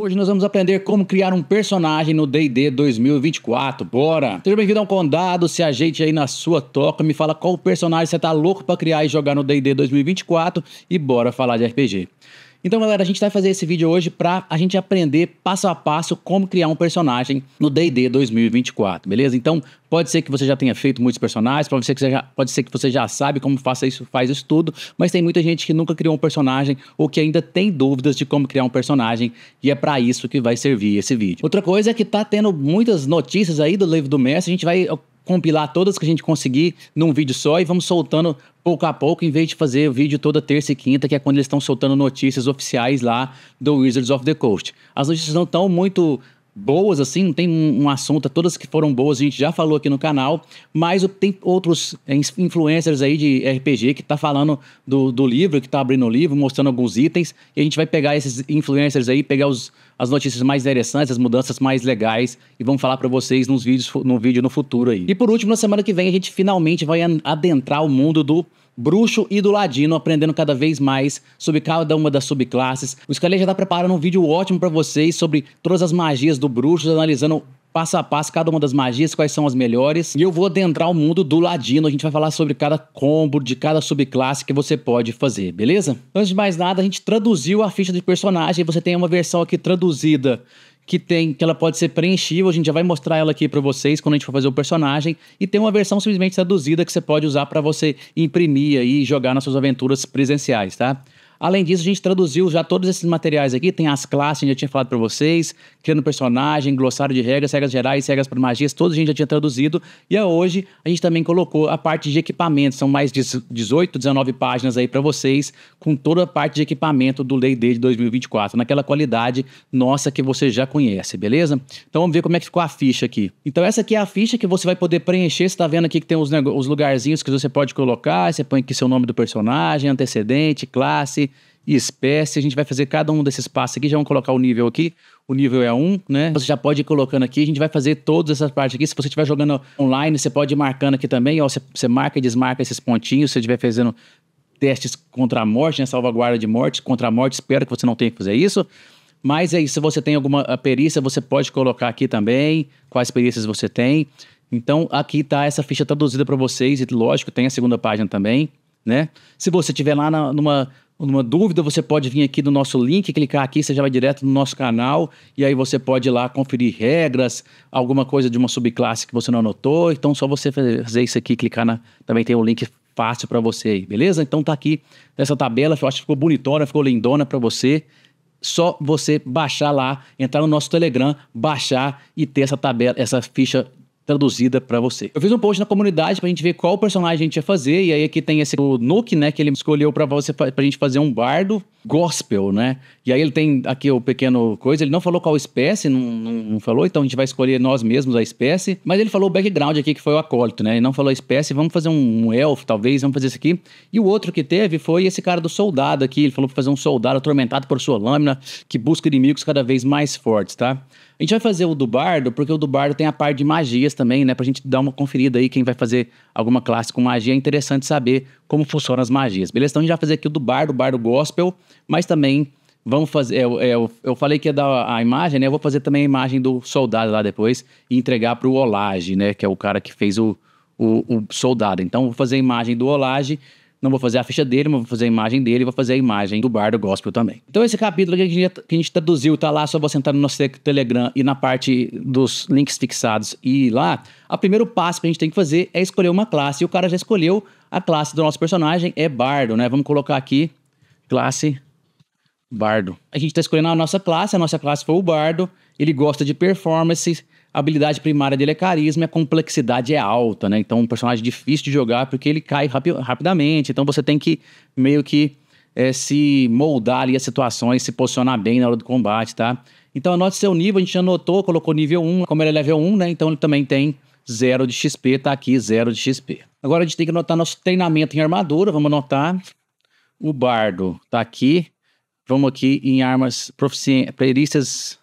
Hoje nós vamos aprender como criar um personagem no D&D 2024. Bora! Seja bem-vindo ao Condado, se ajeite aí na sua toca, me fala qual personagem você tá louco para criar e jogar no D&D 2024 e bora falar de RPG. Então, galera, a gente vai fazer esse vídeo hoje para a gente aprender passo a passo como criar um personagem no D&D 2024, beleza? Então, pode ser que você já tenha feito muitos personagens, pode ser que você já, pode ser que você já sabe como faça isso, faz isso tudo, mas tem muita gente que nunca criou um personagem ou que ainda tem dúvidas de como criar um personagem e é para isso que vai servir esse vídeo. Outra coisa é que tá tendo muitas notícias aí do livro do mestre, a gente vai compilar todas que a gente conseguir num vídeo só e vamos soltando pouco a pouco, em vez de fazer o vídeo toda terça e quinta, que é quando eles estão soltando notícias oficiais lá do Wizards of the Coast. As notícias não estão muito boas, assim, não tem um, assunto, todas que foram boas a gente já falou aqui no canal, mas tem outros é, influencers aí de RPG que tá falando do, do livro, que tá abrindo o livro, mostrando alguns itens, e a gente vai pegar esses influencers aí, pegar os as notícias mais interessantes, as mudanças mais legais e vamos falar para vocês nos vídeos, no vídeo no futuro aí. E por último, na semana que vem a gente finalmente vai adentrar o mundo do bruxo e do ladino, aprendendo cada vez mais sobre cada uma das subclasses. O Scalia já está preparando um vídeo ótimo para vocês sobre todas as magias do bruxo, analisando passo a passo cada uma das magias, quais são as melhores. E eu vou adentrar o mundo do Ladino. A gente vai falar sobre cada combo, de cada subclasse que você pode fazer, beleza? Antes de mais nada, a gente traduziu a ficha de personagem. Você tem uma versão aqui traduzida que tem que ela pode ser preenchível, a gente já vai mostrar ela aqui para vocês quando a gente for fazer o personagem e tem uma versão simplesmente traduzida que você pode usar para você imprimir aí e jogar nas suas aventuras presenciais, tá? Além disso, a gente traduziu já todos esses materiais aqui, tem as classes, a gente já tinha falado para vocês, criando personagem, glossário de regras, regras gerais, regras para magias, todos a gente já tinha traduzido. E é hoje a gente também colocou a parte de equipamento, são mais de 18, 19 páginas aí para vocês, com toda a parte de equipamento do D&D de 2024, naquela qualidade nossa que você já conhece, beleza? Então vamos ver como é que ficou a ficha aqui. Então essa aqui é a ficha que você vai poder preencher, você tá vendo aqui que tem os, os lugarzinhos que você pode colocar, você põe aqui seu nome do personagem, antecedente, classe, e espécie. A gente vai fazer cada um desses passos aqui. Já vamos colocar o nível aqui. O nível é 1, um, né? Você já pode ir colocando aqui. A gente vai fazer todas essas partes aqui. Se você estiver jogando online, você pode ir marcando aqui também. Ó, você, você marca e desmarca esses pontinhos. Se você estiver fazendo testes contra a morte, né? Salvaguarda de morte, contra a morte. Espero que você não tenha que fazer isso. Mas é isso. Se você tem alguma ah, perícia, você pode colocar aqui também. Quais perícias você tem. Então, aqui tá essa ficha traduzida para vocês. E lógico, tem a segunda página também, né? Se você estiver lá na, numa alguma dúvida, você pode vir aqui no nosso link, clicar aqui, você já vai direto no nosso canal e aí você pode ir lá conferir regras, alguma coisa de uma subclasse que você não anotou. Então, só você fazer isso aqui, clicar na. Também tem um link fácil para você aí, beleza? Então tá aqui essa tabela, eu acho que ficou bonitona, ficou lindona para você. Só você baixar lá, entrar no nosso Telegram, baixar e ter essa tabela, essa ficha traduzida para você. Eu fiz um post na comunidade pra gente ver qual personagem a gente ia fazer, e aí aqui tem esse o Nuke, né, que ele escolheu para você pra gente fazer um bardo gospel, né? E aí ele tem aqui o pequeno coisa, ele não falou qual espécie, não, não, não falou, então a gente vai escolher nós mesmos a espécie, mas ele falou o background aqui que foi o acólito, né? Ele não falou a espécie, vamos fazer um, um elfo talvez, vamos fazer isso aqui. E o outro que teve foi esse cara do soldado aqui, ele falou pra fazer um soldado atormentado por sua lâmina que busca inimigos cada vez mais fortes, tá? A gente vai fazer o do bardo, porque o do bardo tem a parte de magias também, né? Pra gente dar uma conferida aí, quem vai fazer alguma classe com magia, é interessante saber como funcionam as magias, beleza? Então a gente vai fazer aqui o do bardo, o bardo gospel, mas também vamos fazer. Eu, é eu, é eu falei que ia é dar a imagem, né? Eu vou fazer também a imagem do soldado lá depois e entregar pro Olage, né? Que é o cara que fez o, o, o soldado. Então vou fazer a imagem do Olage não vou fazer a ficha dele, mas vou fazer a imagem dele, vou fazer a imagem do bardo gospel também. Então esse capítulo que a gente, que a gente traduziu tá lá, só você entrar no nosso Telegram e na parte dos links fixados e lá, o primeiro passo que a gente tem que fazer é escolher uma classe. E o cara já escolheu a classe do nosso personagem, é bardo, né? Vamos colocar aqui classe bardo. A gente está escolhendo a nossa classe, a nossa classe foi o bardo, ele gosta de performances. A habilidade primária dele é carisma e a complexidade é alta, né? Então, um personagem difícil de jogar porque ele cai rapi rapidamente. Então, você tem que meio que é, se moldar ali as situações, se posicionar bem na hora do combate, tá? Então, anote seu nível. A gente anotou, colocou nível 1. Como ele é level 1, né? Então, ele também tem zero de XP, tá aqui zero de XP. Agora a gente tem que anotar nosso treinamento em armadura, vamos anotar. O bardo tá aqui. Vamos aqui em armas proficientes, perícias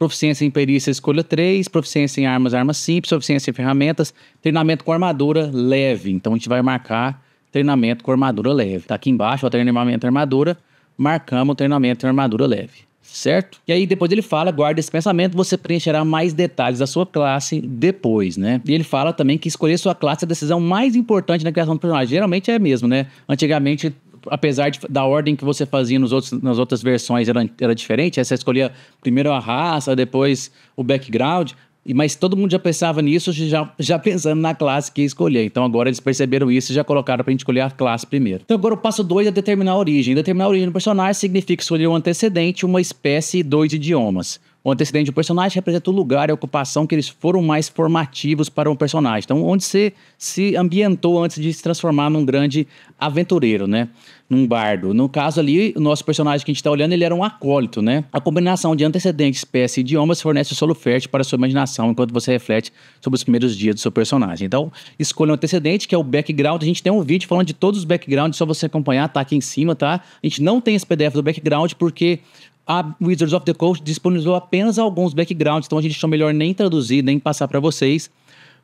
proficiência em perícia escolha 3, proficiência em armas, armas simples, proficiência em ferramentas, treinamento com armadura leve. Então a gente vai marcar treinamento com armadura leve. Tá aqui embaixo, ó, treinamento armadura, marcamos o treinamento em armadura leve. Certo? E aí depois ele fala, guarda esse pensamento, você preencherá mais detalhes da sua classe depois, né? E ele fala também que escolher sua classe é a decisão mais importante na criação do personagem. Geralmente é mesmo, né? Antigamente apesar de, da ordem que você fazia nos outros, nas outras versões era, era diferente, aí você escolhia primeiro a raça, depois o background, mas todo mundo já pensava nisso, já, já pensando na classe que ia escolher. Então agora eles perceberam isso e já colocaram pra gente escolher a classe primeiro. Então agora o passo 2 é determinar a origem. Determinar a origem do personagem significa escolher um antecedente, uma espécie e dois idiomas. O antecedente do personagem representa o lugar e a ocupação que eles foram mais formativos para um personagem. Então, onde você se ambientou antes de se transformar num grande aventureiro, né? Num bardo. No caso ali, o nosso personagem que a gente está olhando, ele era um acólito, né? A combinação de antecedente, espécie e idiomas fornece o solo fértil para a sua imaginação enquanto você reflete sobre os primeiros dias do seu personagem. Então, escolha um antecedente, que é o background. A gente tem um vídeo falando de todos os backgrounds, só você acompanhar, tá aqui em cima, tá? A gente não tem esse PDF do background porque a Wizards of the Coast disponibilizou apenas alguns backgrounds, então a gente achou melhor nem traduzir, nem passar para vocês.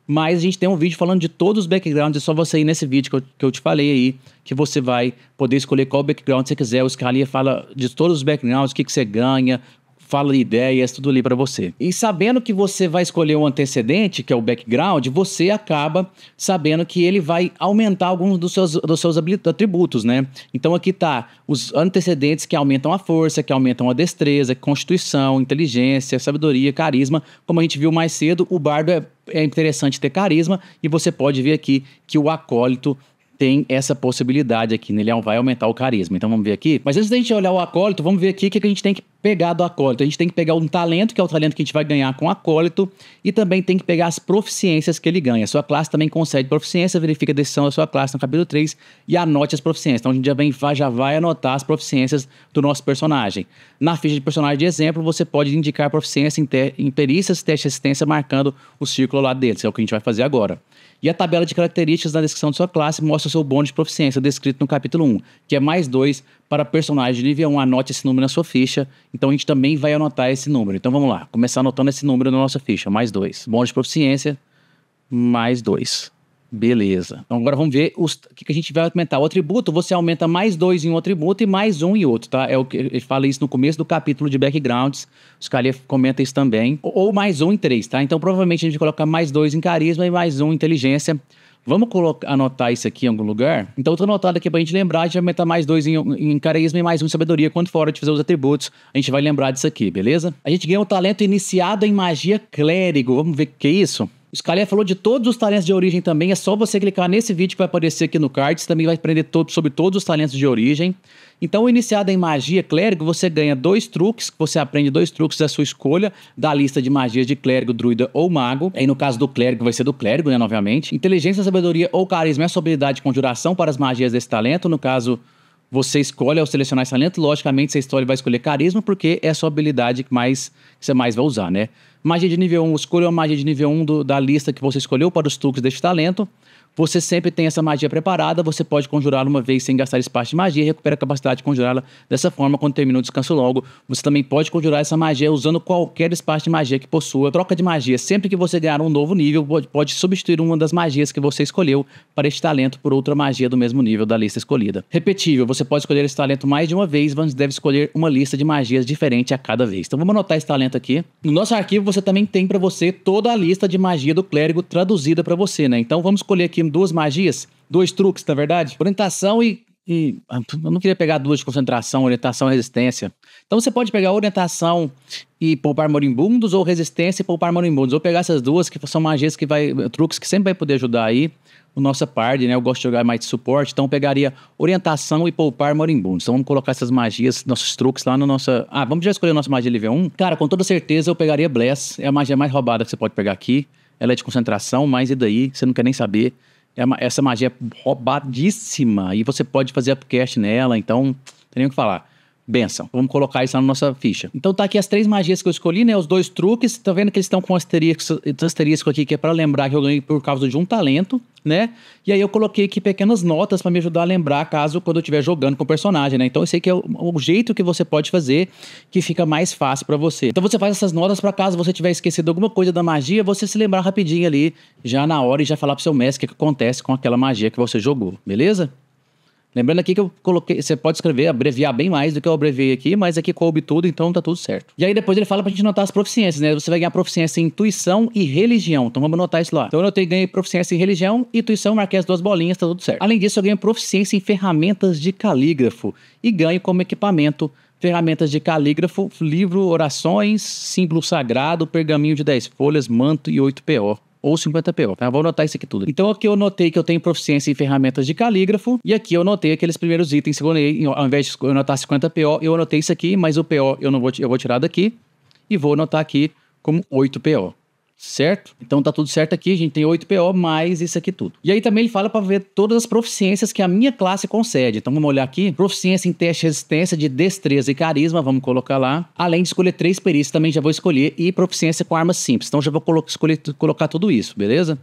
Mas a gente tem um vídeo falando de todos os backgrounds, é só você ir nesse vídeo que eu, que eu te falei aí, que você vai poder escolher qual background você quiser. O Scalia fala de todos os backgrounds, o que, que você ganha, fala de ideias, tudo ali para você. E sabendo que você vai escolher um antecedente, que é o background, você acaba sabendo que ele vai aumentar alguns dos seus, dos seus atributos, né? Então aqui tá os antecedentes que aumentam a força, que aumentam a destreza, constituição, inteligência, sabedoria, carisma. Como a gente viu mais cedo, o bardo é, é interessante ter carisma e você pode ver aqui que o acólito tem essa possibilidade aqui, né? Ele vai aumentar o carisma. Então vamos ver aqui. Mas antes da gente olhar o acólito, vamos ver aqui o que a gente tem que pegar do acólito. A gente tem que pegar um talento, que é o talento que a gente vai ganhar com o acólito, e também tem que pegar as proficiências que ele ganha. A sua classe também concede proficiência, verifica a decisão da sua classe no capítulo 3 e anote as proficiências. Então a gente já, vem, já vai anotar as proficiências do nosso personagem. Na ficha de personagem de exemplo, você pode indicar proficiência em, ter em perícias, teste de assistência, marcando o círculo lá dentro. Isso é o que a gente vai fazer agora. E a tabela de características na descrição de sua classe mostra o seu bônus de proficiência, descrito no capítulo 1, que é mais 2 para personagem nível 1, anote esse número na sua ficha. Então a gente também vai anotar esse número. Então vamos lá, começar anotando esse número na nossa ficha, mais dois. Bônus de proficiência, mais dois. Beleza. Então agora vamos ver os, o que, a gente vai aumentar. O atributo, você aumenta mais dois em um atributo e mais um em outro, tá? É o que ele fala isso no começo do capítulo de backgrounds. Os Scalia comenta isso também. Ou, ou, mais um em três, tá? Então provavelmente a gente vai colocar mais dois em carisma e mais um em inteligência. Vamos colocar, anotar isso aqui em algum lugar? Então, eu tô anotado aqui pra gente lembrar. A gente vai aumentar mais dois em, em carisma e mais um em sabedoria. Quando for a gente fazer os atributos, a gente vai lembrar disso aqui, beleza? A gente ganhou um talento iniciado em magia clérigo. Vamos ver o que é isso? O Scalia falou de todos os talentos de origem também. É só você clicar nesse vídeo que vai aparecer aqui no card. Você também vai aprender todo, sobre todos os talentos de origem. Então, iniciado em magia clérigo, você ganha dois truques, você aprende dois truques da sua escolha, da lista de magias de clérigo, druida ou mago. Aí, no caso do clérigo, vai ser do clérigo, né, novamente. Inteligência, sabedoria ou carisma é sua habilidade de conjuração para as magias desse talento. No caso, você escolhe ao selecionar esse talento, logicamente você escolhe, vai escolher carisma, porque é a sua habilidade que, mais, que você mais vai usar, né? Magia de nível 1, escolha uma magia de nível 1 do, da lista que você escolheu para os truques deste talento. Você sempre tem essa magia preparada, você pode conjurá-la uma vez sem gastar espaço de magia e recupera a capacidade de conjurá-la dessa forma quando termina o descanso longo. Você também pode conjurar essa magia usando qualquer espaço de magia que possua. Troca de magia. Sempre que você ganhar um novo nível, pode substituir uma das magias que você escolheu para este talento por outra magia do mesmo nível da lista escolhida. Repetível. Você pode escolher esse talento mais de uma vez, mas deve escolher uma lista de magias diferente a cada vez. Então vamos anotar esse talento aqui. No nosso arquivo você também tem para você toda a lista de magia do clérigo traduzida para você, né? Então vamos escolher aqui duas magias, dois truques, na é verdade. Orientação e, e. Ah, eu não queria pegar duas de concentração, orientação e resistência. Então você pode pegar orientação e poupar moribundos, ou resistência e poupar moribundos. Ou pegar essas duas, que são magias que vai. truques que sempre vai poder ajudar aí o nosso parte né? Eu gosto de jogar mais de suporte, então eu pegaria orientação e poupar moribundos. Então vamos colocar essas magias, nossos truques lá no nossa. Ah, vamos já escolher a nossa magia nível 1? Cara, com toda certeza eu pegaria Bless, é a magia mais roubada que você pode pegar aqui. Ela é de concentração, mas e daí? Você não quer nem saber é uma, essa magia é roubadíssima e você pode fazer upcast nela, então não tem nem o que falar. Benção. Vamos colocar isso na nossa ficha. Então tá aqui as três magias que eu escolhi, né? Os dois truques. Tá vendo que eles estão com asterisco, asterisco aqui, que é para lembrar que eu ganhei por causa de um talento, né? E aí eu coloquei aqui pequenas notas para me ajudar a lembrar caso quando eu estiver jogando com o personagem, né? Então eu sei que é o, o jeito que você pode fazer que fica mais fácil para você. Então você faz essas notas para caso você tiver esquecido alguma coisa da magia, você se lembrar rapidinho ali, já na hora e já falar pro seu mestre o que acontece com aquela magia que você jogou, beleza? Lembrando aqui que eu coloquei, você pode escrever, abreviar bem mais do que eu abreviei aqui, mas aqui coube tudo, então tá tudo certo. E aí depois ele fala pra gente notar as proficiências, né? Você vai ganhar proficiência em intuição e religião. Então vamos anotar isso lá. Então eu notei ganhei proficiência em religião, intuição, marquei as duas bolinhas, tá tudo certo. Além disso, eu ganho proficiência em ferramentas de calígrafo e ganho como equipamento ferramentas de calígrafo, livro, orações, símbolo sagrado, pergaminho de 10 folhas, manto e 8 PO ou 50 PO. Tá? Vou anotar isso aqui tudo. Então aqui eu notei que eu tenho proficiência em ferramentas de calígrafo e aqui eu notei aqueles primeiros itens. Eu, ao invés de anotar 50 PO, eu anotei isso aqui, mas o PO eu não vou, eu vou tirar daqui e vou anotar aqui como 8 PO certo? Então tá tudo certo aqui, a gente tem 8 PO mais isso aqui tudo. E aí também ele fala para ver todas as proficiências que a minha classe concede. Então vamos olhar aqui, proficiência em teste de resistência de destreza e carisma, vamos colocar lá. Além de escolher três perícias, também já vou escolher e proficiência com armas simples. Então já vou colo escolher colocar tudo isso, beleza?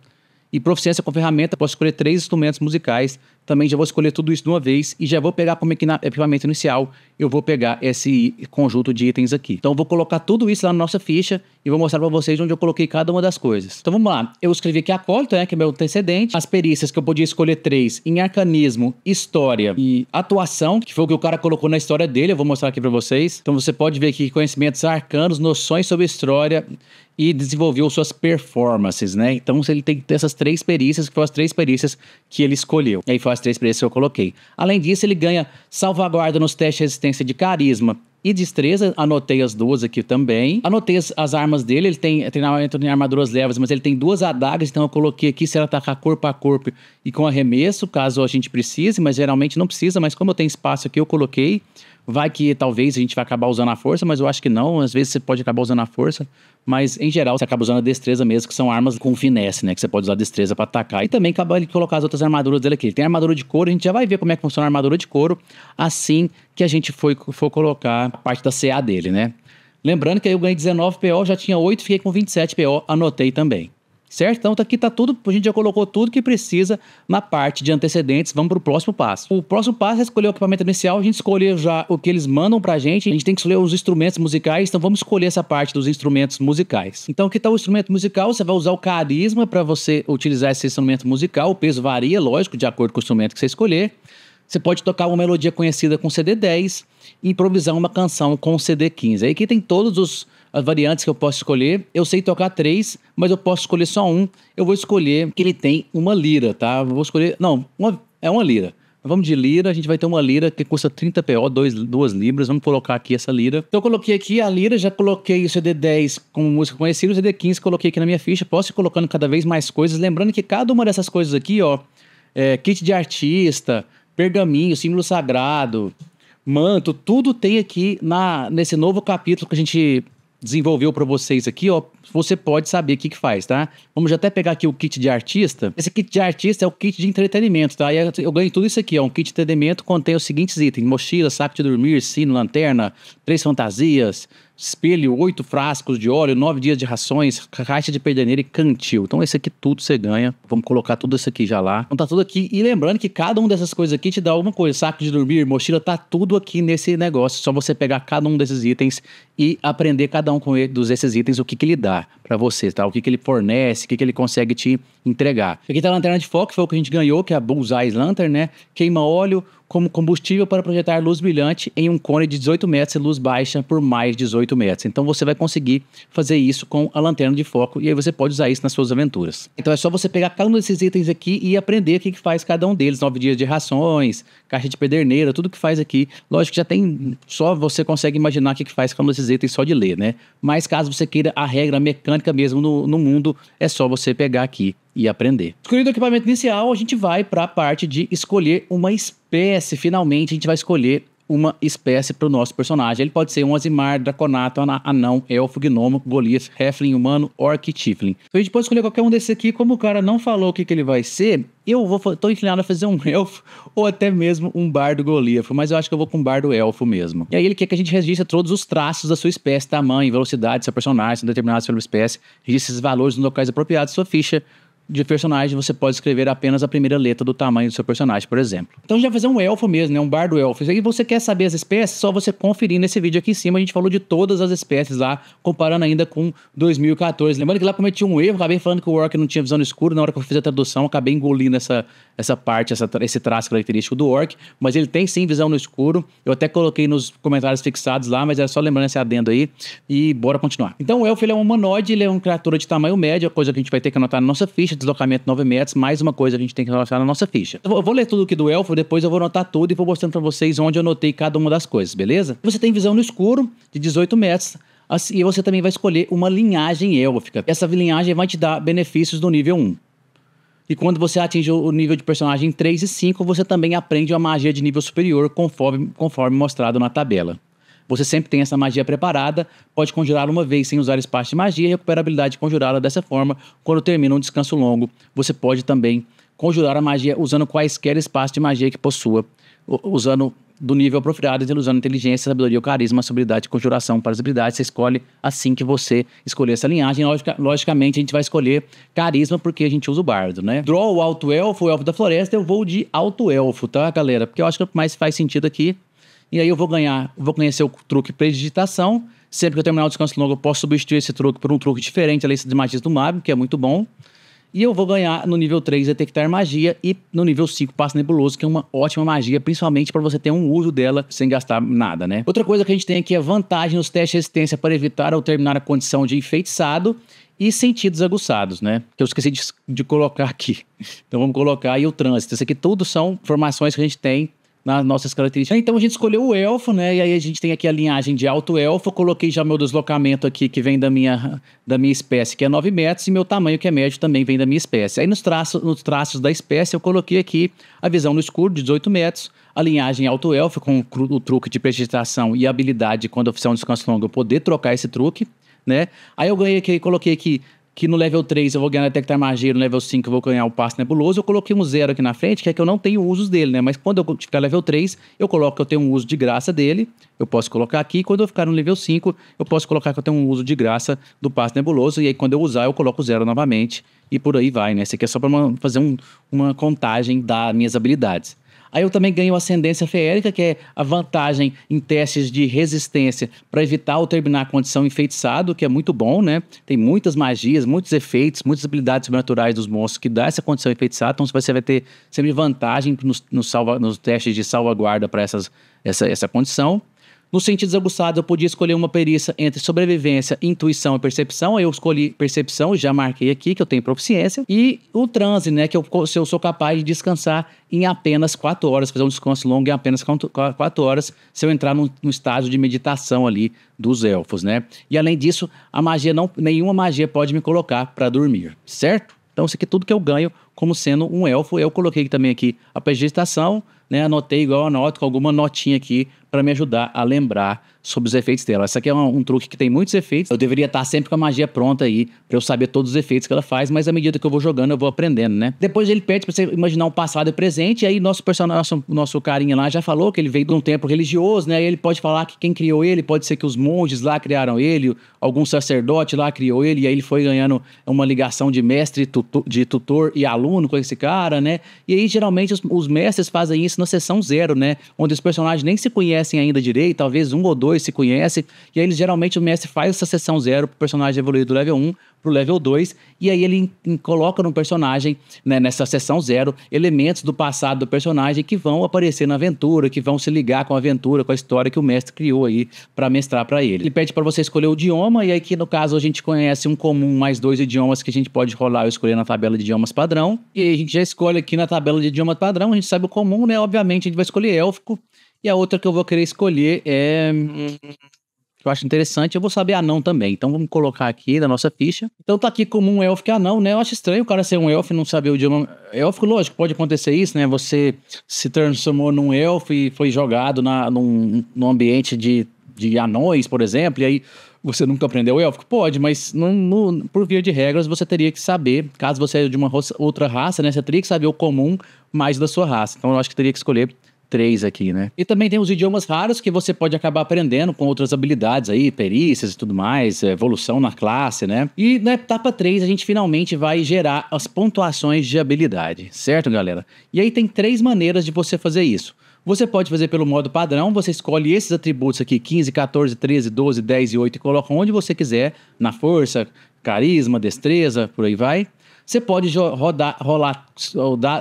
e proficiência com ferramenta, posso escolher três instrumentos musicais. Também já vou escolher tudo isso de uma vez e já vou pegar como eh, equipamento inicial, eu vou pegar esse conjunto de itens aqui. Então vou colocar tudo isso lá na nossa ficha e vou mostrar para vocês onde eu coloquei cada uma das coisas. Então vamos lá. Eu escrevi aqui acólito, né, que é meu antecedente, as perícias que eu podia escolher três em arcanismo, história e atuação, que foi o que o cara colocou na história dele, eu vou mostrar aqui para vocês. Então você pode ver aqui conhecimentos arcanos, noções sobre história, e desenvolveu suas performances, né? Então ele tem que ter essas três perícias, que foram as três perícias que ele escolheu. E aí foram as três perícias que eu coloquei. Além disso, ele ganha salvaguarda nos testes de resistência de carisma. E destreza, anotei as duas aqui também. Anotei as, as armas dele, ele tem treinamento em armaduras leves, mas ele tem duas adagas, então eu coloquei aqui se ela atacar corpo a corpo e com arremesso, caso a gente precise, mas geralmente não precisa, mas como eu tenho espaço aqui, eu coloquei. Vai que talvez a gente vai acabar usando a força, mas eu acho que não. Às vezes você pode acabar usando a força, mas em geral você acaba usando a destreza mesmo, que são armas com finesse, né? Que você pode usar a destreza para atacar. E também acaba ele colocar as outras armaduras dele aqui. Ele tem armadura de couro, a gente já vai ver como é que funciona a armadura de couro assim que a gente for colocar a parte da CA dele, né? Lembrando que aí eu ganhei 19 PO, já tinha 8, fiquei com 27 PO, anotei também. Certo? Então tá aqui tá tudo, a gente já colocou tudo que precisa na parte de antecedentes. Vamos para o próximo passo. O próximo passo é escolher o equipamento inicial, a gente escolheu já o que eles mandam para a gente. A gente tem que escolher os instrumentos musicais, então vamos escolher essa parte dos instrumentos musicais. Então, que tal o instrumento musical? Você vai usar o carisma para você utilizar esse instrumento musical. O peso varia, lógico, de acordo com o instrumento que você escolher. Você pode tocar uma melodia conhecida com CD10 e improvisar uma canção com CD15. Aí que tem todos os as variantes que eu posso escolher. Eu sei tocar três, mas eu posso escolher só um. Eu vou escolher que ele tem uma lira, tá? Eu vou escolher. Não, uma, é uma lira. Vamos de lira, a gente vai ter uma lira que custa 30 PO, duas libras. Vamos colocar aqui essa lira. Então eu coloquei aqui a lira, já coloquei o CD10 como música conhecida, o CD15 coloquei aqui na minha ficha. Posso ir colocando cada vez mais coisas. Lembrando que cada uma dessas coisas aqui, ó, é, kit de artista, pergaminho, símbolo sagrado, manto, tudo tem aqui na, nesse novo capítulo que a gente desenvolveu para vocês aqui, ó, você pode saber o que, que faz, tá? Vamos até pegar aqui o kit de artista. Esse kit de artista é o kit de entretenimento, tá? E eu ganho tudo isso aqui, ó. Um kit de entretenimento contém os seguintes itens: mochila, saco de dormir, sino, lanterna, três fantasias, espelho, oito frascos de óleo, nove dias de rações, caixa de perdeneira e cantil. Então esse aqui tudo você ganha. Vamos colocar tudo isso aqui já lá. Então tá tudo aqui. E lembrando que cada uma dessas coisas aqui te dá alguma coisa. Saco de dormir, mochila, tá tudo aqui nesse negócio. Só você pegar cada um desses itens e aprender cada um com ele, dos esses itens o que que ele dá para você, tá? O que que ele fornece, o que que ele consegue te entregar. Aqui tá a lanterna de foco, que foi o que a gente ganhou, que é a Bullseye's Lantern, né? Queima óleo, como combustível para projetar luz brilhante em um cone de 18 metros e luz baixa por mais 18 metros. Então você vai conseguir fazer isso com a lanterna de foco e aí você pode usar isso nas suas aventuras. Então é só você pegar cada um desses itens aqui e aprender o que, que faz cada um deles. Nove dias de rações, caixa de pederneira, tudo que faz aqui. Lógico que já tem, só você consegue imaginar o que, que faz cada um desses itens só de ler, né? Mas caso você queira a regra mecânica mesmo no, no mundo, é só você pegar aqui e aprender. Escolhido o equipamento inicial, a gente vai para a parte de escolher uma espécie. Finalmente, a gente vai escolher uma espécie para o nosso personagem. Ele pode ser um Azimar, Draconato, Anão, Elfo, Gnomo, Golias, Heflin, Humano, Orc e Tiflin. Então a gente pode escolher qualquer um desses aqui. Como o cara não falou o que, que ele vai ser, eu vou, tô inclinado a fazer um Elfo ou até mesmo um Bardo Goliath, mas eu acho que eu vou com um Bardo Elfo mesmo. E aí ele quer que a gente registre todos os traços da sua espécie, tamanho, velocidade, seu personagem, são determinados pela espécie, registre esses valores nos locais apropriados, sua ficha, de personagem, você pode escrever apenas a primeira letra do tamanho do seu personagem, por exemplo. Então já fazer um elfo mesmo, né? Um bardo elfo. E você quer saber as espécies? Só você conferir nesse vídeo aqui em cima. A gente falou de todas as espécies lá, comparando ainda com 2014. Lembrando que lá cometi um erro, acabei falando que o orc não tinha visão no escuro. Na hora que eu fiz a tradução, acabei engolindo essa, essa parte, essa, esse traço característico do orc. Mas ele tem sim visão no escuro. Eu até coloquei nos comentários fixados lá, mas era é só lembrando esse adendo aí. E bora continuar. Então o elfo ele é um humanoide, ele é uma criatura de tamanho médio, coisa que a gente vai ter que anotar na nossa ficha de deslocamento 9 metros, mais uma coisa que a gente tem que relacionar na nossa ficha. Eu vou, eu vou ler tudo aqui do elfo, depois eu vou anotar tudo e vou mostrando para vocês onde eu anotei cada uma das coisas, beleza? Você tem visão no escuro de 18 metros. Assim, e você também vai escolher uma linhagem élfica. Essa linhagem vai te dar benefícios do nível 1. E quando você atinge o nível de personagem 3 e 5, você também aprende uma magia de nível superior, conforme, conforme mostrado na tabela. Você sempre tem essa magia preparada, pode conjurar uma vez sem usar espaço de magia e recuperar a habilidade de conjurá-la dessa forma. Quando termina um descanso longo, você pode também conjurar a magia usando quaisquer espaço de magia que possua, usando do nível apropriado, usando inteligência, sabedoria, carisma, habilidade, conjuração para as habilidades. Você escolhe assim que você escolher essa linhagem. Logica, logicamente, a gente vai escolher carisma porque a gente usa o bardo, né? Draw o alto elfo, o elfo da floresta. Eu vou de alto elfo, tá, galera? Porque eu acho que mais faz sentido aqui e aí eu vou ganhar, vou conhecer o truque predigitação. Sempre que eu terminar o descanso longo, eu posso substituir esse truque por um truque diferente, a lista de magias do Mago, que é muito bom. E eu vou ganhar no nível 3 detectar magia e no nível 5 passo nebuloso, que é uma ótima magia, principalmente para você ter um uso dela sem gastar nada, né? Outra coisa que a gente tem aqui é vantagem nos testes de resistência para evitar ou terminar a condição de enfeitiçado e sentidos aguçados, né? Que eu esqueci de, de colocar aqui. Então vamos colocar aí o trânsito. Isso aqui tudo são informações que a gente tem nas nossas características. Então a gente escolheu o elfo, né? E aí a gente tem aqui a linhagem de alto elfo. Eu coloquei já meu deslocamento aqui, que vem da minha, da minha espécie, que é 9 metros, e meu tamanho, que é médio, também vem da minha espécie. Aí nos traços, nos traços da espécie, eu coloquei aqui a visão no escuro, de 18 metros, a linhagem alto elfo, com o truque de prestigiação e habilidade, quando oficial um descanso longo, eu poder trocar esse truque. Né? Aí eu ganhei aqui, coloquei aqui que no level 3 eu vou ganhar detectar magia, no level 5 eu vou ganhar o passe nebuloso, eu coloquei um zero aqui na frente, que é que eu não tenho usos dele, né? Mas quando eu ficar level 3, eu coloco que eu tenho um uso de graça dele, eu posso colocar aqui. Quando eu ficar no level 5, eu posso colocar que eu tenho um uso de graça do passe nebuloso, e aí quando eu usar, eu coloco zero novamente, e por aí vai, né? Isso aqui é só para fazer um, uma contagem das minhas habilidades. Aí eu também ganho ascendência feérica, que é a vantagem em testes de resistência para evitar ou terminar a condição enfeitiçado, que é muito bom, né? Tem muitas magias, muitos efeitos, muitas habilidades sobrenaturais dos monstros que dá essa condição enfeitiçada, então você vai ter sempre vantagem nos, salva, nos testes de salvaguarda para essa, essa condição. Nos sentidos aguçados, eu podia escolher uma perícia entre sobrevivência, intuição e percepção. Eu escolhi percepção, já marquei aqui que eu tenho proficiência. E o transe, né? Que eu, se eu sou capaz de descansar em apenas quatro horas, fazer um descanso longo em apenas quatro horas, se eu entrar num, num estágio de meditação ali dos elfos, né? E além disso, a magia não, nenhuma magia pode me colocar para dormir, certo? Então, isso aqui é tudo que eu ganho como sendo um elfo. Eu coloquei também aqui a pegestação, né, anotei igual anoto com alguma notinha aqui para me ajudar a lembrar sobre os efeitos dela. Essa aqui é um, um truque que tem muitos efeitos. Eu deveria estar tá sempre com a magia pronta aí para eu saber todos os efeitos que ela faz, mas à medida que eu vou jogando, eu vou aprendendo, né? Depois ele pede para você imaginar o um passado e o presente, e aí nosso personagem, nosso, nosso carinha lá já falou que ele veio de um tempo religioso, né? E ele pode falar que quem criou ele, pode ser que os monges lá criaram ele, algum sacerdote lá criou ele, e aí ele foi ganhando uma ligação de mestre, de tutor e aluno com esse cara, né? E aí geralmente os, os mestres fazem isso uma sessão zero, né? Onde os personagens nem se conhecem ainda direito, talvez um ou dois se conhecem, e aí eles, geralmente o mestre faz essa sessão zero pro personagem evoluir do level 1 pro level 2, e aí ele coloca no personagem, né, nessa sessão zero, elementos do passado do personagem que vão aparecer na aventura, que vão se ligar com a aventura, com a história que o mestre criou aí para mestrar para ele. Ele pede para você escolher o idioma, e aí que no caso a gente conhece um comum mais dois idiomas que a gente pode rolar ou escolher na tabela de idiomas padrão, e a gente já escolhe aqui na tabela de idiomas padrão, a gente sabe o comum, né? obviamente, a gente vai escolher élfico. E a outra que eu vou querer escolher é. Que eu acho interessante, eu vou saber anão também. Então vamos colocar aqui na nossa ficha. Então tá aqui como um elfo e anão, né? Eu acho estranho o cara ser um elfo e não saber o idioma. Elfo, lógico, pode acontecer isso, né? Você se transformou num elfo e foi jogado na, num, num ambiente de, de anões, por exemplo, e aí você nunca aprendeu élfico? Pode, mas por via de regras você teria que saber, caso você é de uma roça, outra raça, né? Você teria que saber o comum mais da sua raça. Então eu acho que teria que escolher três aqui, né? E também tem os idiomas raros que você pode acabar aprendendo com outras habilidades aí, perícias e tudo mais, é, evolução na classe, né? E na etapa 3 a gente finalmente vai gerar as pontuações de habilidade, certo, galera? E aí tem três maneiras de você fazer isso. Você pode fazer pelo modo padrão, você escolhe esses atributos aqui, 15, 14, 13, 12, 10 e 8 e coloca onde você quiser, na força, carisma, destreza, por aí vai. Você pode rodar, rolar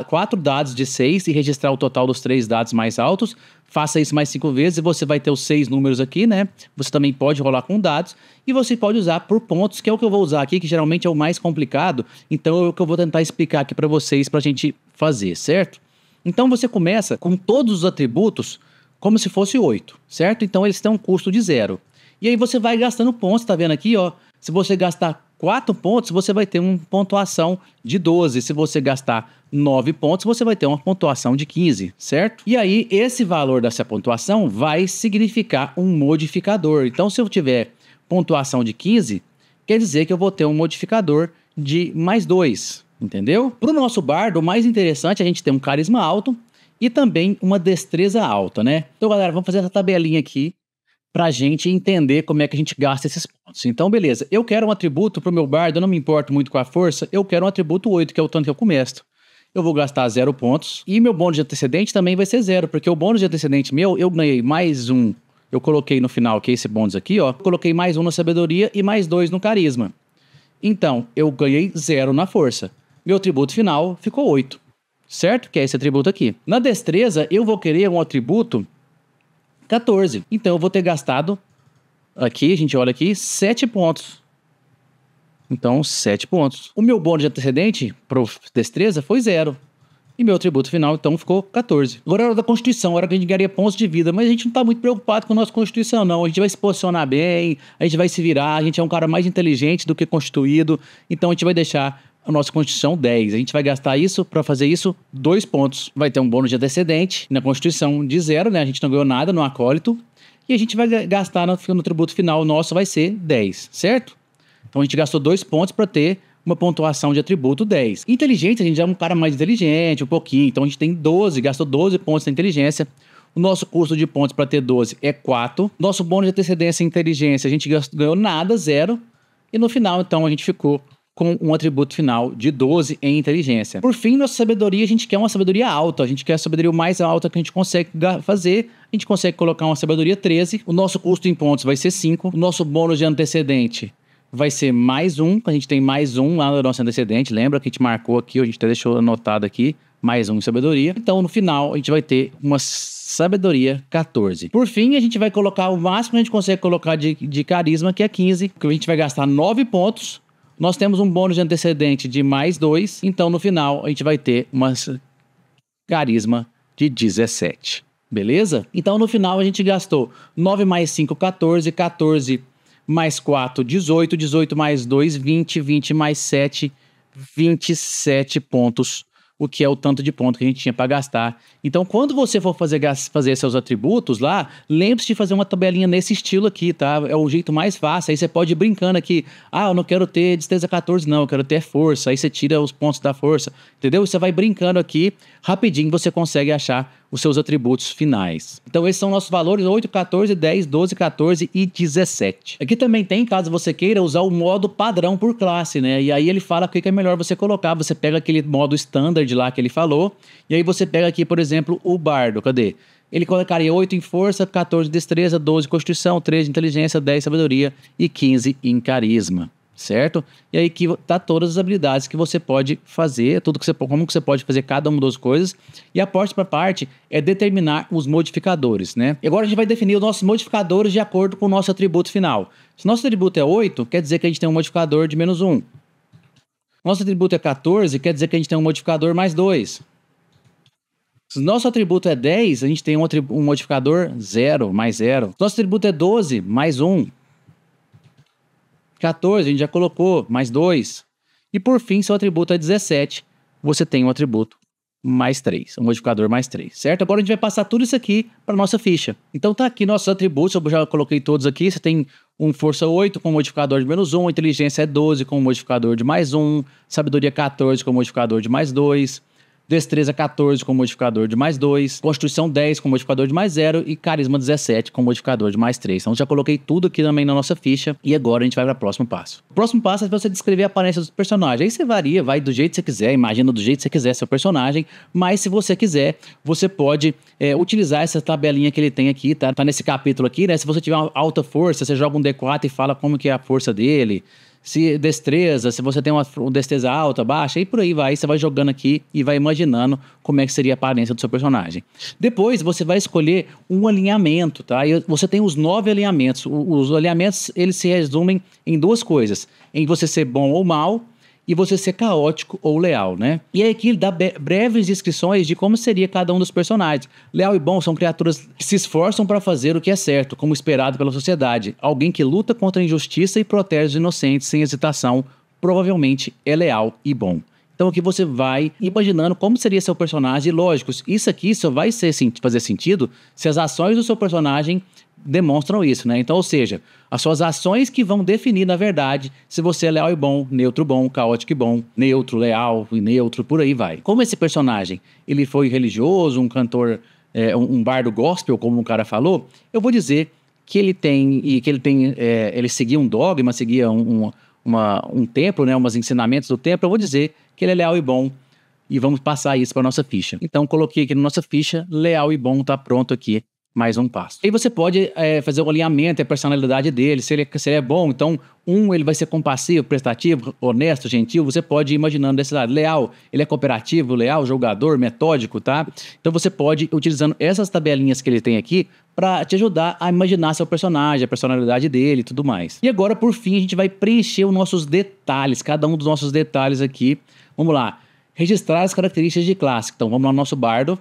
quatro dados de seis e registrar o total dos três dados mais altos. Faça isso mais cinco vezes e você vai ter os seis números aqui, né? Você também pode rolar com dados e você pode usar por pontos, que é o que eu vou usar aqui, que geralmente é o mais complicado. Então é o que eu vou tentar explicar aqui para vocês para a gente fazer, certo? Então você começa com todos os atributos como se fosse 8, certo? Então eles têm um custo de zero. E aí você vai gastando pontos, tá vendo aqui, ó? Se você gastar 4 pontos, você vai ter uma pontuação de 12. Se você gastar 9 pontos, você vai ter uma pontuação de 15, certo? E aí esse valor dessa pontuação vai significar um modificador. Então se eu tiver pontuação de 15, quer dizer que eu vou ter um modificador de mais 2, entendeu? Para o nosso bardo, o mais interessante é a gente ter um carisma alto e também uma destreza alta, né? Então, galera, vamos fazer essa tabelinha aqui para a gente entender como é que a gente gasta esses pontos. Então, beleza, eu quero um atributo para o meu bardo, eu não me importo muito com a força, eu quero um atributo 8, que é o tanto que eu começo. Eu vou gastar zero pontos e meu bônus de antecedente também vai ser zero, porque o bônus de antecedente meu, eu ganhei mais um, eu coloquei no final, que é esse bônus aqui, ó, coloquei mais um na sabedoria e mais dois no carisma. Então, eu ganhei zero na força meu atributo final ficou 8. Certo? Que é esse atributo aqui. Na destreza, eu vou querer um atributo 14. Então eu vou ter gastado aqui, a gente olha aqui, 7 pontos. Então, 7 pontos. O meu bônus de antecedente para destreza foi 0. E meu atributo final, então, ficou 14. Agora é hora da Constituição, é hora que a gente ganharia pontos de vida. Mas a gente não está muito preocupado com a nossa Constituição, não. A gente vai se posicionar bem, a gente vai se virar, a gente é um cara mais inteligente do que constituído. Então, a gente vai deixar a nossa Constituição 10. A gente vai gastar isso para fazer isso dois pontos. Vai ter um bônus de antecedente na Constituição de zero, né? A gente não ganhou nada no acólito. E a gente vai gastar no, no tributo final nosso, vai ser 10, certo? Então a gente gastou dois pontos para ter uma pontuação de atributo 10. Inteligência, a gente já é um cara mais inteligente, um pouquinho. Então a gente tem 12, gastou 12 pontos na inteligência. O nosso custo de pontos para ter 12 é 4. Nosso bônus de antecedência e inteligência, a gente ganhou nada, zero. E no final, então, a gente ficou com um atributo final de 12 em inteligência. Por fim, nossa sabedoria, a gente quer uma sabedoria alta, a gente quer a sabedoria mais alta que a gente consegue fazer, a gente consegue colocar uma sabedoria 13, o nosso custo em pontos vai ser 5, o nosso bônus de antecedente vai ser mais um, a gente tem mais um lá no nosso antecedente, lembra que a gente marcou aqui, a gente até deixou anotado aqui, mais um em sabedoria. Então, no final, a gente vai ter uma sabedoria 14. Por fim, a gente vai colocar o máximo que a gente consegue colocar de, de carisma, que é 15, que a gente vai gastar 9 pontos nós temos um bônus de antecedente de mais 2, então no final a gente vai ter uma carisma de 17. Beleza? Então no final a gente gastou 9 mais 5, 14, 14 mais 4, 18, 18 mais 2, 20, 20 mais 7, 27 pontos o que é o tanto de ponto que a gente tinha para gastar. Então, quando você for fazer, fazer seus atributos lá, lembre-se de fazer uma tabelinha nesse estilo aqui, tá? É o jeito mais fácil. Aí você pode ir brincando aqui. Ah, eu não quero ter destreza 14, não, eu quero ter força. Aí você tira os pontos da força, entendeu? você vai brincando aqui, rapidinho você consegue achar os seus atributos finais. Então esses são nossos valores 8, 14, 10, 12, 14 e 17. Aqui também tem, caso você queira, usar o modo padrão por classe, né? E aí ele fala o que é melhor você colocar. Você pega aquele modo standard lá que ele falou, e aí você pega aqui, por exemplo, o bardo. Cadê? ele colocaria 8 em força, 14 em destreza, 12 em constituição, 3 em inteligência, 10 em sabedoria e 15 em carisma certo? E aí que tá todas as habilidades que você pode fazer, tudo que você como que você pode fazer cada uma das coisas. E a parte para parte é determinar os modificadores, né? E agora a gente vai definir os nossos modificadores de acordo com o nosso atributo final. Se nosso atributo é 8, quer dizer que a gente tem um modificador de menos 1. Nosso atributo é 14, quer dizer que a gente tem um modificador mais 2. Se nosso atributo é 10, a gente tem um, um modificador 0, mais 0. Se nosso atributo é 12, mais 1. 14, a gente já colocou, mais 2. E por fim, seu atributo é 17, você tem um atributo mais 3, um modificador mais 3, certo? Agora a gente vai passar tudo isso aqui para nossa ficha. Então tá aqui nossos atributos, eu já coloquei todos aqui, você tem um força 8 com modificador de menos 1, inteligência é 12 com modificador de mais 1, sabedoria 14 com modificador de mais 2, Destreza 14 com modificador de mais 2, Constituição 10 com modificador de mais 0 e Carisma 17 com modificador de mais 3. Então já coloquei tudo aqui também na nossa ficha e agora a gente vai para o próximo passo. O próximo passo é você descrever a aparência dos personagens. Aí você varia, vai do jeito que você quiser, imagina do jeito que você quiser seu personagem, mas se você quiser, você pode é, utilizar essa tabelinha que ele tem aqui, tá? Tá nesse capítulo aqui, né? Se você tiver uma alta força, você joga um D4 e fala como que é a força dele se destreza, se você tem uma destreza alta, baixa, e por aí vai. Você vai jogando aqui e vai imaginando como é que seria a aparência do seu personagem. Depois você vai escolher um alinhamento, tá? E você tem os nove alinhamentos. Os alinhamentos eles se resumem em duas coisas: em você ser bom ou mal e você ser caótico ou leal, né? E aí aqui ele dá breves descrições de como seria cada um dos personagens. Leal e bom são criaturas que se esforçam para fazer o que é certo, como esperado pela sociedade. Alguém que luta contra a injustiça e protege os inocentes sem hesitação, provavelmente é leal e bom. Então aqui você vai imaginando como seria seu personagem. Lógico, isso aqui só vai ser, fazer sentido se as ações do seu personagem demonstram isso, né? Então, ou seja, as suas ações que vão definir, na verdade, se você é leal e bom, neutro bom, caótico e bom, neutro, leal e neutro, por aí vai. Como esse personagem, ele foi religioso, um cantor, é, um bardo gospel, como um cara falou, eu vou dizer que ele tem e que ele tem, é, ele seguia um dogma, seguia um, uma, um templo, né? Umas ensinamentos do templo. Eu vou dizer que ele é leal e bom. E vamos passar isso para nossa ficha. Então, coloquei aqui na nossa ficha, leal e bom, está pronto aqui mais um passo. E você pode é, fazer o alinhamento, a personalidade dele, se ele, se ele é bom. Então, um, ele vai ser compassivo, prestativo, honesto, gentil. Você pode ir imaginando desse lado. Leal, ele é cooperativo, leal, jogador, metódico, tá? Então, você pode utilizando essas tabelinhas que ele tem aqui para te ajudar a imaginar seu personagem, a personalidade dele e tudo mais. E agora, por fim, a gente vai preencher os nossos detalhes, cada um dos nossos detalhes aqui Vamos lá. Registrar as características de classe. Então, vamos lá no nosso bardo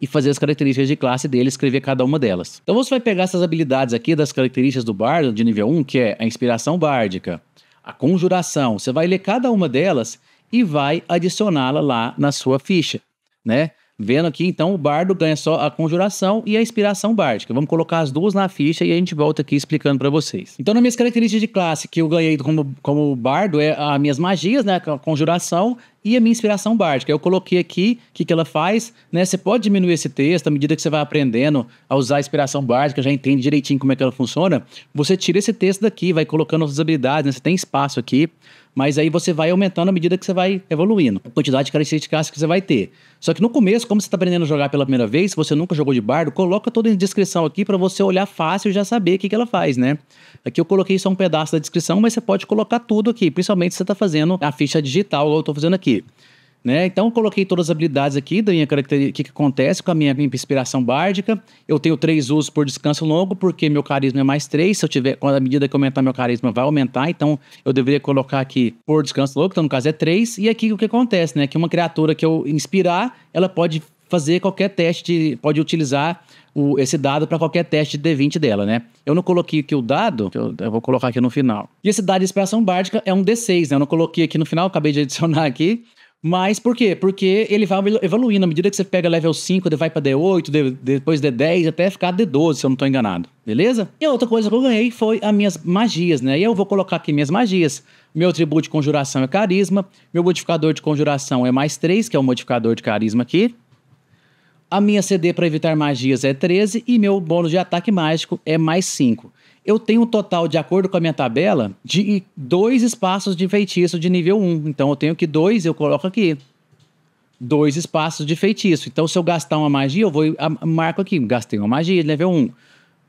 e fazer as características de classe dele, escrever cada uma delas. Então, você vai pegar essas habilidades aqui das características do bardo de nível 1, que é a inspiração bárdica, a conjuração. Você vai ler cada uma delas e vai adicioná-la lá na sua ficha, né? Vendo aqui, então, o bardo ganha só a conjuração e a inspiração bárdica. Vamos colocar as duas na ficha e a gente volta aqui explicando para vocês. Então, nas minhas características de classe que eu ganhei como, como bardo, é as minhas magias, né? A conjuração e a minha inspiração bárdica. Eu coloquei aqui o que, que ela faz, né? Você pode diminuir esse texto à medida que você vai aprendendo a usar a inspiração bárdica, já entende direitinho como é que ela funciona. Você tira esse texto daqui, vai colocando outras habilidades, né? Você tem espaço aqui mas aí você vai aumentando à medida que você vai evoluindo, a quantidade de características que você vai ter. Só que no começo, como você está aprendendo a jogar pela primeira vez, se você nunca jogou de bardo, coloca toda a descrição aqui para você olhar fácil e já saber o que, que ela faz, né? Aqui eu coloquei só um pedaço da descrição, mas você pode colocar tudo aqui, principalmente se você está fazendo a ficha digital, igual eu estou fazendo aqui. Né? Então, eu coloquei todas as habilidades aqui da minha característica, o que, que, acontece com a minha inspiração bárdica. Eu tenho três usos por descanso longo, porque meu carisma é mais três. Se eu tiver, quando a medida que aumentar meu carisma, vai aumentar. Então, eu deveria colocar aqui por descanso longo, então no caso é três. E aqui o que acontece, né? Que uma criatura que eu inspirar, ela pode fazer qualquer teste, pode utilizar o, esse dado para qualquer teste de D20 dela, né? Eu não coloquei aqui o dado, eu, eu, vou colocar aqui no final. E esse dado de inspiração bárdica é um D6, né? Eu não coloquei aqui no final, acabei de adicionar aqui. Mas por quê? Porque ele vai evoluindo. À medida que você pega level 5, vai pra D8, depois D10, até ficar D12, se eu não tô enganado. Beleza? E outra coisa que eu ganhei foi as minhas magias, né? E eu vou colocar aqui minhas magias. Meu atributo de conjuração é carisma. Meu modificador de conjuração é mais 3, que é o modificador de carisma aqui. A minha CD para evitar magias é 13 e meu bônus de ataque mágico é mais 5 eu tenho um total, de acordo com a minha tabela, de dois espaços de feitiço de nível 1. Então eu tenho que dois, eu coloco aqui. Dois espaços de feitiço. Então, se eu gastar uma magia, eu vou marco aqui. Gastei uma magia de nível 1.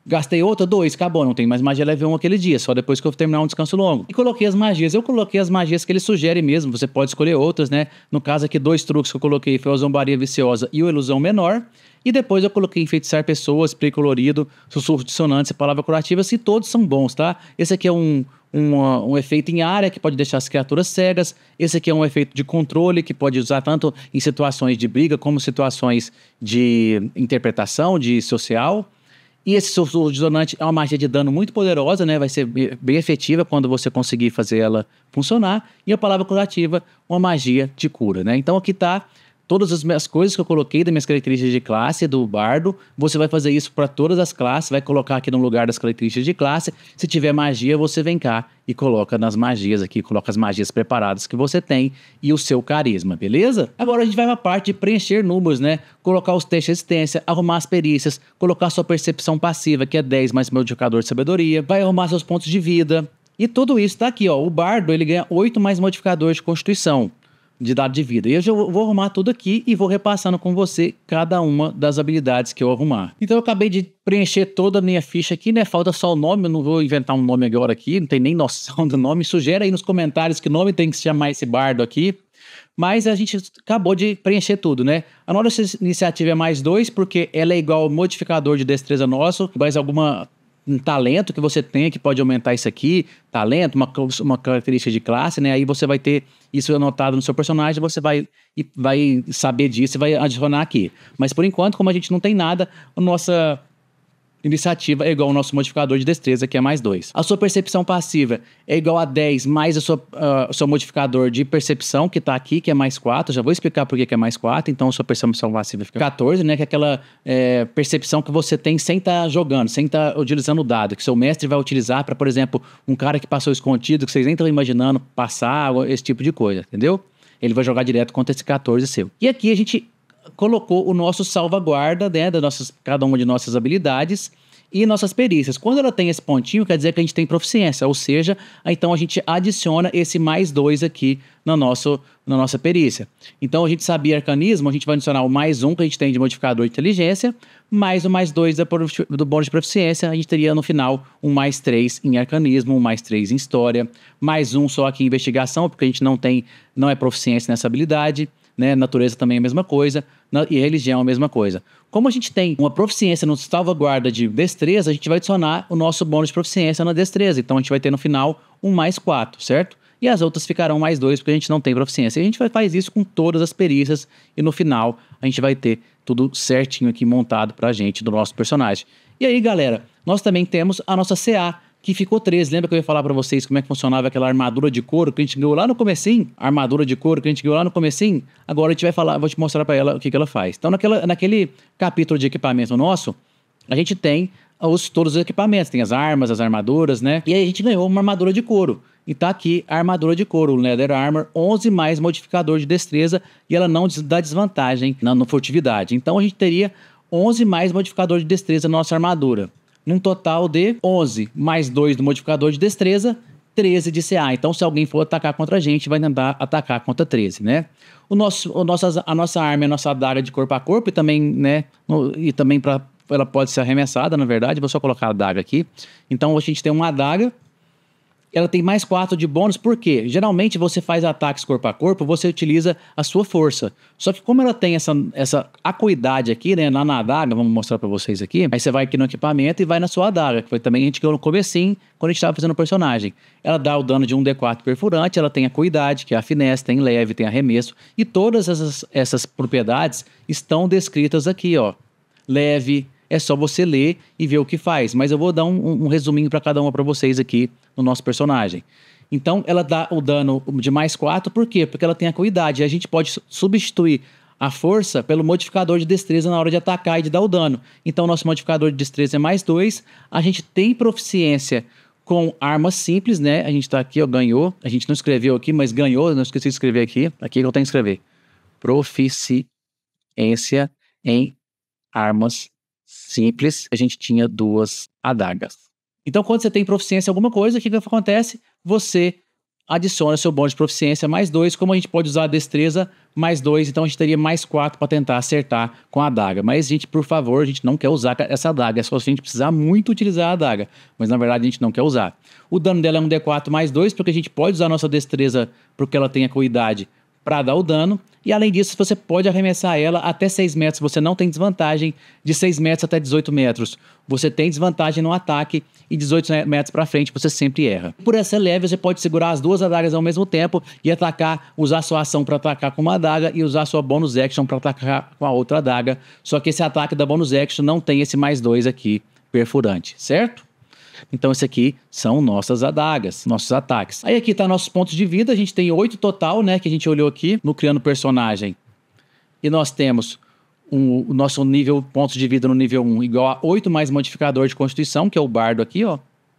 Gastei outra, dois, acabou. Não tem mais magia level 1 aquele dia, só depois que eu terminar um descanso longo. E coloquei as magias. Eu coloquei as magias que ele sugere mesmo. Você pode escolher outras, né? No caso aqui, dois truques que eu coloquei foi a zombaria viciosa e o ilusão menor. E depois eu coloquei enfeitiçar pessoas, spray colorido, sussurro dissonante, palavra curativa, e todos são bons, tá? Esse aqui é um, um, um efeito em área que pode deixar as criaturas cegas. Esse aqui é um efeito de controle que pode usar tanto em situações de briga como situações de interpretação, de social. E esse sussurro dissonante é uma magia de dano muito poderosa, né? Vai ser bem efetiva quando você conseguir fazer ela funcionar. E a palavra curativa, uma magia de cura, né? Então aqui tá todas as minhas coisas que eu coloquei das minhas características de classe do bardo, você vai fazer isso para todas as classes, vai colocar aqui no lugar das características de classe. Se tiver magia, você vem cá e coloca nas magias aqui, coloca as magias preparadas que você tem e o seu carisma, beleza? Agora a gente vai para a parte de preencher números, né? Colocar os testes de resistência, arrumar as perícias, colocar sua percepção passiva, que é 10 mais meu indicador de sabedoria, vai arrumar seus pontos de vida, e tudo isso está aqui, ó. O bardo ele ganha 8 mais modificador de constituição de dado de vida. E hoje eu vou arrumar tudo aqui e vou repassando com você cada uma das habilidades que eu arrumar. Então eu acabei de preencher toda a minha ficha aqui, né? Falta só o nome, eu não vou inventar um nome agora aqui, não tem nem noção do nome. Sugere aí nos comentários que nome tem que se chamar esse bardo aqui. Mas a gente acabou de preencher tudo, né? A nossa iniciativa é mais dois, porque ela é igual ao modificador de destreza nosso, mais alguma um talento que você tem que pode aumentar isso aqui, talento, uma, uma característica de classe, né? Aí você vai ter isso anotado no seu personagem, você vai, vai saber disso e vai adicionar aqui. Mas por enquanto, como a gente não tem nada, a nossa iniciativa é igual ao nosso modificador de destreza, que é mais 2. A sua percepção passiva é igual a 10 mais ah, o uh, seu modificador de percepção, que está aqui, que é mais 4. Já vou explicar por que, que é mais 4. Então, a sua percepção passiva fica 14, né? Que é aquela é, percepção que você tem sem estar tá jogando, sem estar tá utilizando o dado, que seu mestre vai utilizar para, por exemplo, um cara que passou escondido, que vocês nem estão imaginando passar, esse tipo de coisa, entendeu? Ele vai jogar direto contra esse 14 seu. E aqui a gente colocou o nosso salvaguarda, né, das nossas, cada uma de nossas habilidades e nossas perícias. Quando ela tem esse pontinho, quer dizer que a gente tem proficiência, ou seja, então a gente adiciona esse mais dois aqui na, nosso, na nossa perícia. Então a gente sabia arcanismo, a gente vai adicionar o mais um que a gente tem de modificador de inteligência, mais o mais dois da, do bônus de proficiência, a gente teria no final um mais três em arcanismo, um mais três em história, mais um só aqui em investigação, porque a gente não tem, não é proficiência nessa habilidade, né? Natureza também é a mesma coisa, e religião é a mesma coisa. Como a gente tem uma proficiência no salvaguarda de destreza, a gente vai adicionar o nosso bônus de proficiência na destreza. Então a gente vai ter no final um mais quatro, certo? E as outras ficarão mais dois, porque a gente não tem proficiência. E a gente faz isso com todas as perícias, e no final a gente vai ter tudo certinho aqui montado pra gente do nosso personagem. E aí, galera, nós também temos a nossa CA que ficou 13. Lembra que eu ia falar para vocês como é que funcionava aquela armadura de couro que a gente ganhou lá no comecinho? Armadura de couro que a gente ganhou lá no comecinho? Agora a gente vai falar, vou te mostrar para ela o que, que ela faz. Então, naquela, naquele capítulo de equipamento nosso, a gente tem os, todos os equipamentos. Tem as armas, as armaduras, né? E aí a gente ganhou uma armadura de couro. E tá aqui a armadura de couro, Leather Armor, 11 mais modificador de destreza. E ela não dá desvantagem na, na furtividade. Então a gente teria 11 mais modificador de destreza na nossa armadura num total de 11, mais 2 do modificador de destreza, 13 de CA. Então, se alguém for atacar contra a gente, vai tentar atacar contra 13, né? O nosso, o nossas, a nossa arma é a nossa adaga de corpo a corpo e também, né? No, e também para ela pode ser arremessada, na verdade. Vou só colocar a adaga aqui. Então, a gente tem uma adaga ela tem mais 4 de bônus, porque geralmente você faz ataques corpo a corpo, você utiliza a sua força. Só que como ela tem essa, essa acuidade aqui, né, na, adaga, vamos mostrar para vocês aqui, aí você vai aqui no equipamento e vai na sua adaga, que foi também a gente criou no comecinho, quando a gente tava fazendo o personagem. Ela dá o dano de 1d4 perfurante, ela tem a acuidade, que é a finesse, tem leve, tem arremesso, e todas essas, essas propriedades estão descritas aqui, ó. Leve, é só você ler e ver o que faz. Mas eu vou dar um, um resuminho para cada uma para vocês aqui no nosso personagem. Então, ela dá o dano de mais 4, por quê? Porque ela tem a cuidade. A gente pode substituir a força pelo modificador de destreza na hora de atacar e de dar o dano. Então, nosso modificador de destreza é mais 2. A gente tem proficiência com armas simples, né? A gente tá aqui, ó, ganhou. A gente não escreveu aqui, mas ganhou. Não esqueci de escrever aqui. Aqui que eu tenho que escrever. Proficiência em armas simples, a gente tinha duas adagas. Então, quando você tem proficiência em alguma coisa, o que, que acontece? Você adiciona seu bônus de proficiência mais dois, como a gente pode usar a destreza mais dois, então a gente teria mais quatro para tentar acertar com a adaga. Mas, gente, por favor, a gente não quer usar essa adaga, é só se a gente precisar muito utilizar a adaga, mas na verdade a gente não quer usar. O dano dela é um D4 mais dois, porque a gente pode usar a nossa destreza, porque ela tem a cuidade, para dar o dano. E além disso, você pode arremessar ela até 6 metros, você não tem desvantagem. De 6 metros até 18 metros, você tem desvantagem no ataque. E 18 metros para frente, você sempre erra. Por essa leve, você pode segurar as duas adagas ao mesmo tempo e atacar, usar sua ação para atacar com uma adaga e usar sua bonus action para atacar com a outra adaga. Só que esse ataque da bonus action não tem esse mais dois aqui perfurante, certo? Então, esse aqui são nossas adagas, nossos ataques. Aí aqui tá nossos pontos de vida, a gente tem oito total, né, que a gente olhou aqui no criando personagem. E nós temos um, o nosso nível, pontos de vida no nível 1 igual a 8 mais modificador de constituição, que é o bardo aqui, ó.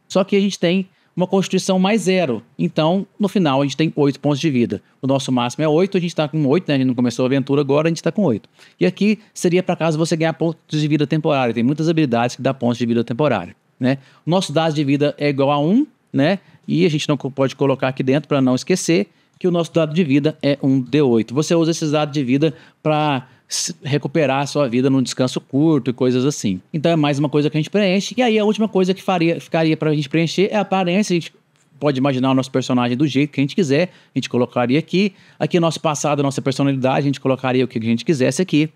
Só que a gente tem uma constituição mais zero. Então, no final, a gente tem oito pontos de vida. O nosso máximo é 8, a gente está com 8, né? A gente não começou a aventura agora, a gente está com 8. E aqui seria para caso você ganhar pontos de vida temporária. Tem muitas habilidades que dá pontos de vida temporária. Né? Nosso dado de vida é igual a 1, né? E a gente não pode colocar aqui dentro para não esquecer que o nosso dado de vida é um D8. Você usa esses dados de vida para recuperar a sua vida num descanso curto e coisas assim. Então é mais uma coisa que a gente preenche. E aí a última coisa que faria, ficaria para a gente preencher é a aparência. A gente pode imaginar o nosso personagem do jeito que a gente quiser. A gente colocaria aqui. Aqui nosso passado, nossa personalidade, a gente colocaria o que a gente quisesse aqui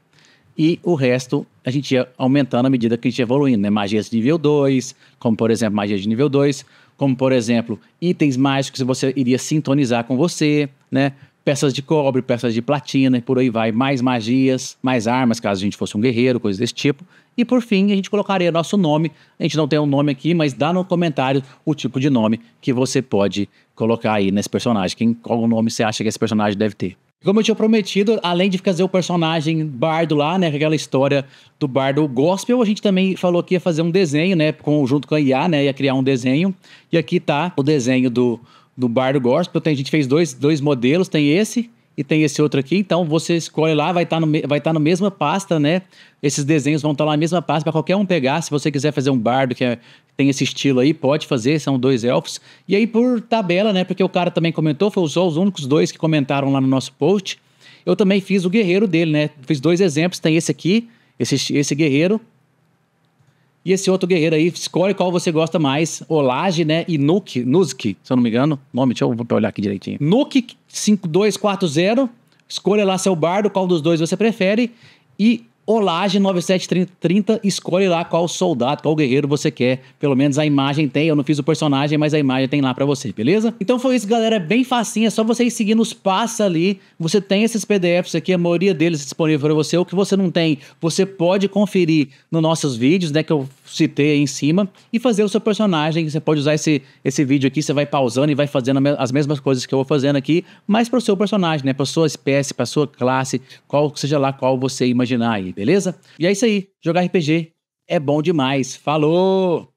e o resto a gente ia aumentando à medida que a gente ia evoluindo, né? Magias de nível 2, como por exemplo, magias de nível 2, como por exemplo, itens mágicos que você iria sintonizar com você, né? Peças de cobre, peças de platina e por aí vai, mais magias, mais armas, caso a gente fosse um guerreiro, coisas desse tipo. E por fim, a gente colocaria nosso nome. A gente não tem um nome aqui, mas dá no comentário o tipo de nome que você pode colocar aí nesse personagem. Quem, qual o nome você acha que esse personagem deve ter? Como eu tinha prometido, além de fazer o personagem bardo lá, né, aquela história do bardo gospel, a gente também falou que ia fazer um desenho, né, com, junto com a IA, né, ia criar um desenho. E aqui tá o desenho do, do bardo gospel. Tem, a gente fez dois, dois modelos, tem esse e tem esse outro aqui. Então você escolhe lá, vai estar tá no, vai tá na mesma pasta, né? Esses desenhos vão estar tá lá na mesma pasta para qualquer um pegar. Se você quiser fazer um bardo que é, tem esse estilo aí, pode fazer, são dois elfos. E aí, por tabela, né? Porque o cara também comentou, foi só os únicos dois que comentaram lá no nosso post. Eu também fiz o guerreiro dele, né? Fiz dois exemplos, tem esse aqui, esse, esse guerreiro. E esse outro guerreiro aí, escolhe qual você gosta mais. Olage, né? E Nuke, Nuzki, se eu não me engano. Nome, deixa eu olhar aqui direitinho. Nuke 5240. Escolha lá seu bardo, qual dos dois você prefere. E Olage 9730, escolhe lá qual soldado, qual guerreiro você quer. Pelo menos a imagem tem, eu não fiz o personagem, mas a imagem tem lá para você, beleza? Então foi isso, galera, é bem facinho, é só você ir seguindo os passos ali. Você tem esses PDFs aqui, a maioria deles é disponível para você. O que você não tem, você pode conferir nos nossos vídeos, né, que eu citei aí em cima, e fazer o seu personagem. Você pode usar esse, esse vídeo aqui, você vai pausando e vai fazendo as mesmas coisas que eu vou fazendo aqui, mas para o seu personagem, né, para sua espécie, para sua classe, qual seja lá qual você imaginar aí beleza? E é isso aí. Jogar RPG é bom demais. Falou!